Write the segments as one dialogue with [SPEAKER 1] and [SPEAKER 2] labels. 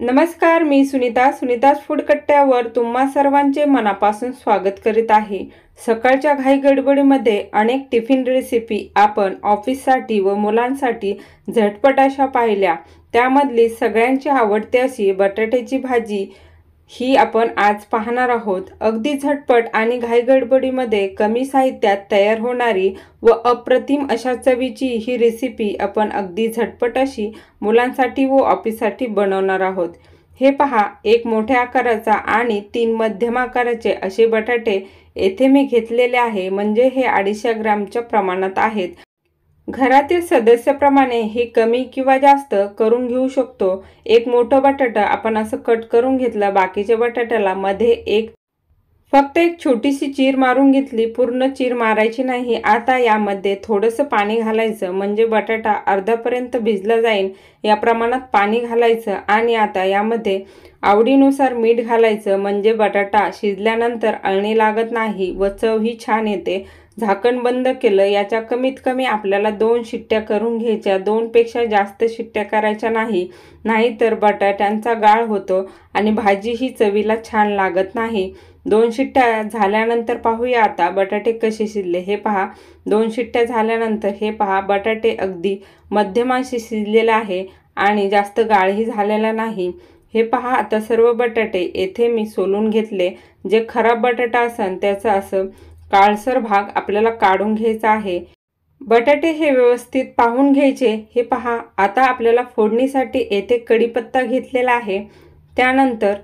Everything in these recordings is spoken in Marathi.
[SPEAKER 1] नमस्कार मी सुनीता सुनीताज फूड कट्ट्यावर तुम्हा सर्वांचे मनापासून स्वागत करीत आहे सकाळच्या घाई गडबडीमध्ये अनेक टिफिन रेसिपी आपण ऑफिससाठी व मुलांसाठी झटपट अशा पाहिल्या त्यामधली सगळ्यांची आवडते अशी बटाट्याची भाजी ही आपण आज पाहणार आहोत अगदी झटपट आणि घाईगडबडीमध्ये कमी साहित्यात तयार होणारी व अप्रतिम अशा चवीची ही रेसिपी आपण अगदी झटपट अशी मुलांसाठी व ऑफिससाठी बनवणार आहोत हे पहा एक मोठ्या आकाराचा आणि तीन मध्यम आकाराचे असे बटाटे येथे मी घेतलेले आहे म्हणजे हे अडीचशे ग्रामच्या प्रमाणात आहेत घरातील सदस्याप्रमाणे हे कमी किंवा जास्त करून घेऊ शकतो एक मोठा बटाटा आपण असं कट करून घेतला बाकीच्या बटाट्याला मध्ये एक फक्त एक छोटीशी चीर मारून घेतली पूर्ण चीर मारायची नाही आता यामध्ये थोडंसं पाणी घालायचं म्हणजे बटाटा अर्धापर्यंत भिजला जाईल या प्रमाणात पाणी घालायचं आणि आता यामध्ये आवडीनुसार मीठ घालायचं म्हणजे बटाटा शिजल्यानंतर अळणी लागत नाही व चवही छान येते झाकण बंद केलं याच्या कमीत कमी आपल्याला दोन शिट्ट्या करून घ्यायच्या दोनपेक्षा जास्त शिट्ट्या करायच्या नाही नाहीतर बटाट्यांचा गाळ होतो आणि भाजी ही चवीला छान लागत नाही दोन शिट्ट्या झाल्यानंतर पाहूया आता बटाटे कसे शिजले हे पहा दोन शिट्ट्या झाल्यानंतर हे पहा बटाटे अगदी मध्यमाशी शिजलेले आहे आणि जास्त गाळही झालेला नाही हे पहा आता सर्व बटाटे येथे मी सोलून घेतले जे खराब बटाटा असन त्याचं असं काळसर भाग आपल्याला काढून घ्यायचा आहे बटाटे हे व्यवस्थित पाहून घ्यायचे हे पहा आता आपल्याला फोडणीसाठी येथे कढीपत्ता घेतलेला आहे त्यानंतर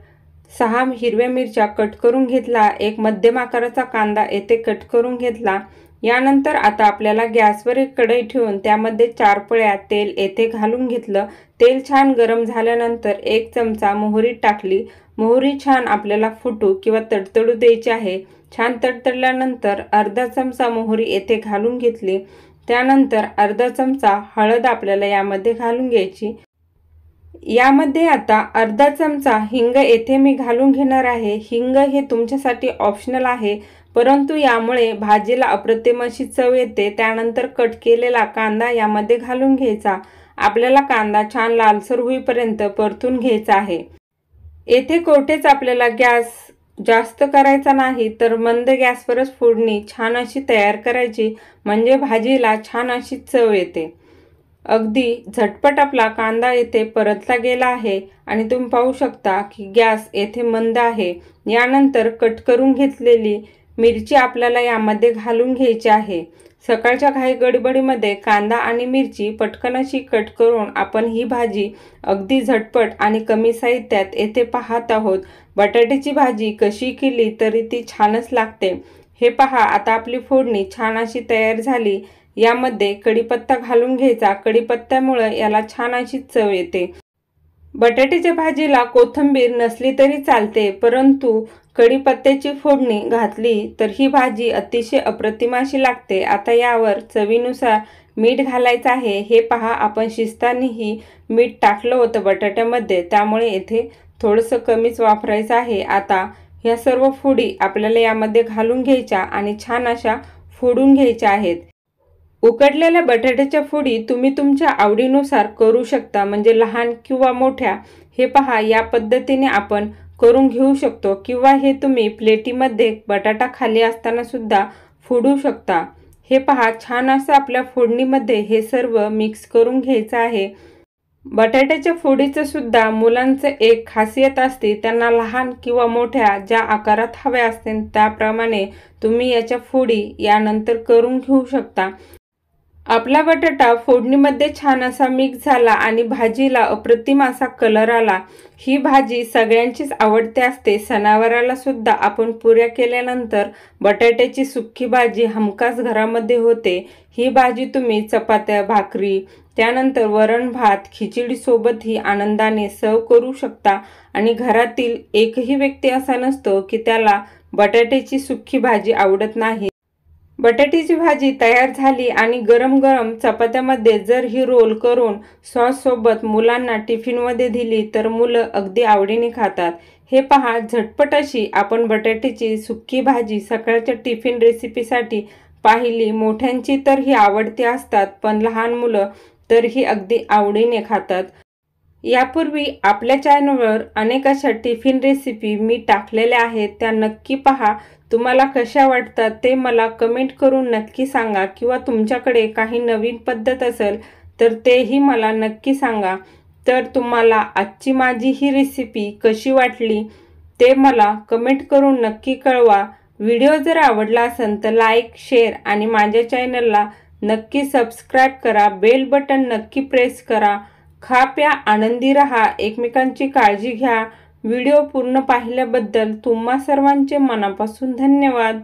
[SPEAKER 1] सहा हिरव्या मिरच्या कट करून घेतला एक मध्यम आकाराचा कांदा येथे कट करून घेतला यानंतर आता आपल्याला गॅसवर एक कढई ठेवून त्यामध्ये चार पळ्या तेल येथे घालून घेतलं तेल छान गरम झाल्यानंतर एक चमचा मोहरी टाकली मोहरी छान आपल्याला फुटू किंवा तडतडू द्यायची आहे छान तडतडल्यानंतर अर्धा चमचा मोहरी येथे घालून घेतली त्यानंतर अर्धा चमचा हळद आपल्याला यामध्ये घालून घ्यायची यामध्ये आता अर्धा चमचा हिंग येथे मी घालून घेणार आहे हिंग हे तुमच्यासाठी ऑप्शनल आहे परंतु यामुळे भाजीला अप्रतिम अशी चव येते त्यानंतर कट केलेला कांदा यामध्ये घालून घ्यायचा आपल्याला कांदा छान लालसर होईपर्यंत परतून घ्यायचा आहे येथे कोठेच आपल्याला गॅस जास्त करायचा नाही तर मंद गॅसवरच फोडणी छान अशी तयार करायची म्हणजे भाजीला छान अशी चव येते अगदी झटपट आपला कांदा येथे परतला गेला आहे आणि तुम्ही पाहू शकता की गॅस येथे मंद आहे यानंतर कट करून घेतलेली मिरची आपल्याला यामध्ये घालून घ्यायची आहे सकाळच्या घाई गडबडीमध्ये कांदा आणि मिरची पटकन अशी कट करून आपण ही भाजी अगदी झटपट आणि कमी साहित्यात येथे पाहत आहोत बटाट्याची भाजी कशी केली तरी ती छानच लागते हे पहा आता आपली फोडणी छान अशी तयार झाली यामध्ये कढीपत्ता घालून घ्यायचा कडीपत्त्यामुळं याला छान अशी चव येते बटाट्याच्या भाजीला कोथंबीर नसली तरी चालते परंतु कढीपत्त्याची फोडणी घातली तर ही भाजी अतिशय अप्रतिमाशी लागते आता यावर चवीनुसार मीठ घालायचं आहे हे पहा आपण शिस्तानीही मीठ टाकलं होतं बटाट्यामध्ये त्यामुळे येथे थोडंसं कमीच वापरायचं आहे आता ह्या सर्व फोडी आपल्याला यामध्ये घालून घ्यायच्या आणि छान अशा फोडून घ्यायच्या आहेत उकडलेल्या बटाट्याच्या फोडी तुम्ही तुमच्या आवडीनुसार करू शकता म्हणजे लहान किंवा मोठ्या हे पहा या पद्धतीने आपण करून घेऊ शकतो किंवा हे तुम्ही प्लेटीमध्ये बटाटा खाली असताना सुद्धा फोडू शकता हे पहा छान असं आपल्या फोडणीमध्ये हे सर्व मिक्स करून घ्यायचं आहे बटाट्याच्या फोडीचं सुद्धा मुलांचं एक खासियत असते त्यांना लहान किंवा मोठ्या ज्या आकारात हव्या असतील त्याप्रमाणे तुम्ही याच्या फोडी यानंतर करून घेऊ शकता आपला बटाटा फोडणीमध्ये छान असा मिक्स झाला आणि भाजीला अप्रतिम असा कलर आला ही भाजी सगळ्यांचीच आवडते असते सणावाराला सुद्धा आपण पुऱ्या केल्यानंतर बटाट्याची सुखी भाजी हमखास घरामध्ये होते ही भाजी तुम्ही चपात्या भाकरी त्यानंतर वरण भात खिचडीसोबतही आनंदाने सर्व करू शकता आणि घरातील एकही व्यक्ती असा नसतो की त्याला बटाट्याची सुखी भाजी आवडत नाही बटाट्याची भाजी तयार झाली आणि गरम गरम चपात्यामध्ये जर ही रोल करून सॉससोबत मुलांना टिफिनमध्ये दिली तर मुलं अगदी आवडीने खातात हे पहा झटपट अशी आपण बटाट्याची सुक्की भाजी सकाळच्या टिफिन रेसिपीसाठी पाहिली मोठ्यांची तर ही आवडती असतात पण लहान मुलं तर ही अगदी आवडीने खातात यापूर्वी आपल्या चॅनलवर अनेक अशा टिफिन रेसिपी मी टाकलेल्या आहेत त्या नक्की पहा तुम्हाला कशा वाटतात ते मला कमेंट करून नक्की सांगा किंवा तुमच्याकडे काही नवीन पद्धत असेल तर तेही मला नक्की सांगा तर तुम्हाला आजची माझी ही रेसिपी कशी वाटली ते मला कमेंट करून नक्की कळवा व्हिडिओ जर आवडला असेल तर लाईक शेअर आणि माझ्या चॅनलला नक्की सबस्क्राईब करा बेल बटन नक्की प्रेस करा खा प्या आनंदी रहा एकमेकांची काळजी घ्या व्हिडिओ पूर्ण पाहिल्याबद्दल तुम्हा सर्वांचे मनापासून धन्यवाद